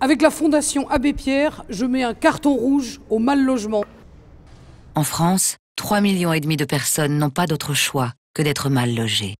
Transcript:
Avec la Fondation Abbé Pierre, je mets un carton rouge au mal logement. En France, 3,5 millions et demi de personnes n'ont pas d'autre choix que d'être mal logées.